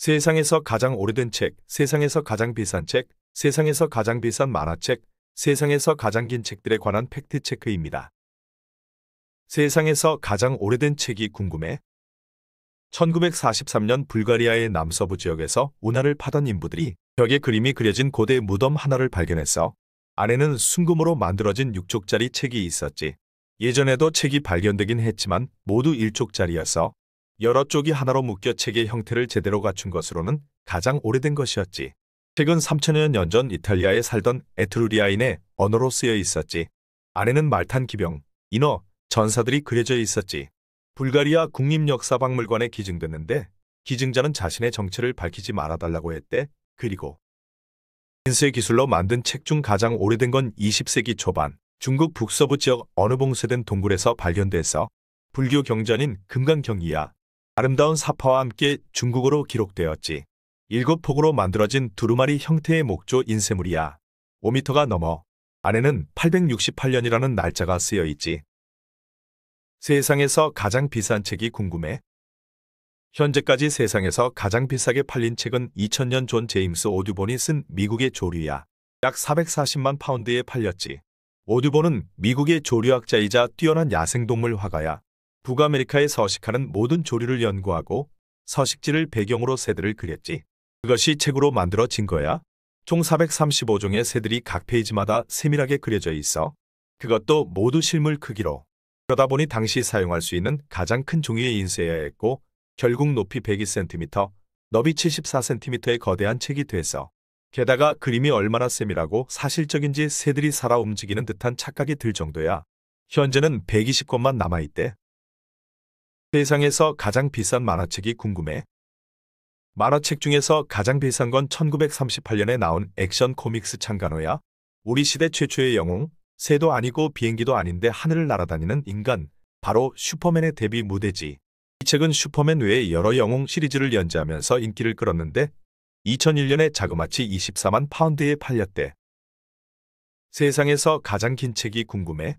세상에서 가장 오래된 책, 세상에서 가장 비싼 책, 세상에서 가장 비싼 만화책, 세상에서 가장 긴 책들에 관한 팩트체크입니다. 세상에서 가장 오래된 책이 궁금해? 1943년 불가리아의 남서부 지역에서 운하를 파던 인부들이 벽에 그림이 그려진 고대 무덤 하나를 발견했어. 안에는 순금으로 만들어진 6쪽짜리 책이 있었지. 예전에도 책이 발견되긴 했지만 모두 1쪽짜리였어. 여러 쪽이 하나로 묶여 책의 형태를 제대로 갖춘 것으로는 가장 오래된 것이었지. 책은 3 0 0 0여년 전 이탈리아에 살던 에트루리아인의 언어로 쓰여 있었지. 안에는 말탄 기병, 인어, 전사들이 그려져 있었지. 불가리아 국립역사박물관에 기증됐는데 기증자는 자신의 정체를 밝히지 말아달라고 했대. 그리고 인쇄 기술로 만든 책 중 가장 오래된 건 20세기 초반 중국 북서부 지역 어느 봉쇄된 동굴에서 발견돼서 불교 경전인 금강경이야 아름다운 사파와 함께 중국어로 기록되었지. 일곱 폭으로 만들어진 두루마리 형태의 목조 인쇄물이야. 5미터가 넘어 안에는 868년이라는 날짜가 쓰여 있지. 세상에서 가장 비싼 책이 궁금해? 현재까지 세상에서 가장 비싸게 팔린 책은 2000년 존 제임스 오듀본이 쓴 미국의 조류야. 약 440만 파운드에 팔렸지. 오듀본은 미국의 조류학자이자 뛰어난 야생동물 화가야. 북아메리카에 서식하는 모든 조류를 연구하고 서식지를 배경으로 새들을 그렸지. 그것이 책으로 만들어진 거야. 총 435종의 새들이 각 페이지마다 세밀하게 그려져 있어. 그것도 모두 실물 크기로. 그러다 보니 당시 사용할 수 있는 가장 큰 종이의 인쇄여야 했고 결국 높이 102cm, 너비 74cm의 거대한 책이 돼서 게다가 그림이 얼마나 세밀하고 사실적인지 새들이 살아 움직이는 듯한 착각이 들 정도야. 현재는 120권만 남아있대. 세상에서 가장 비싼 만화책이 궁금해. 만화책 중에서 가장 비싼 건 1938년에 나온 액션 코믹스 창간호야. 우리 시대 최초의 영웅, 새도 아니고 비행기도 아닌데 하늘을 날아다니는 인간, 바로 슈퍼맨의 데뷔 무대지. 이 책은 슈퍼맨 외에 여러 영웅 시리즈를 연재하면서 인기를 끌었는데 2001년에 자그마치 24만 파운드에 팔렸대. 세상에서 가장 긴 책이 궁금해.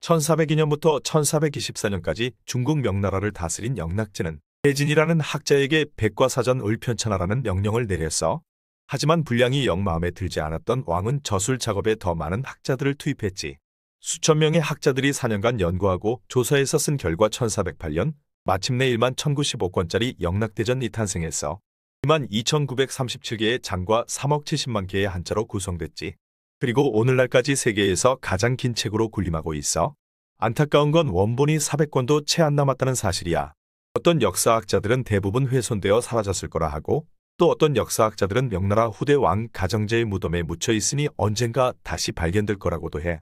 1402년부터 1424년까지 중국 명나라를 다스린 영락제는 대진이라는 학자에게 백과사전 을편천하라는 명령을 내렸어. 하지만 분량이 영 마음에 들지 않았던 왕은 저술 작업에 더 많은 학자들을 투입했지. 수천 명의 학자들이 4년간 연구하고 조사해서 쓴 결과 1408년 마침내 1만 1095권짜리 영락대전이 탄생했어. 1만 2937개의 장과 3억 70만 개의 한자로 구성됐지. 그리고 오늘날까지 세계에서 가장 긴 책으로 군림하고 있어 안타까운 건 원본이 400권도 채 안 남았다는 사실이야. 어떤 역사학자들은 대부분 훼손되어 사라졌을 거라 하고 또 어떤 역사학자들은 명나라 후대 왕 가정제의 무덤에 묻혀 있으니 언젠가 다시 발견될 거라고도 해.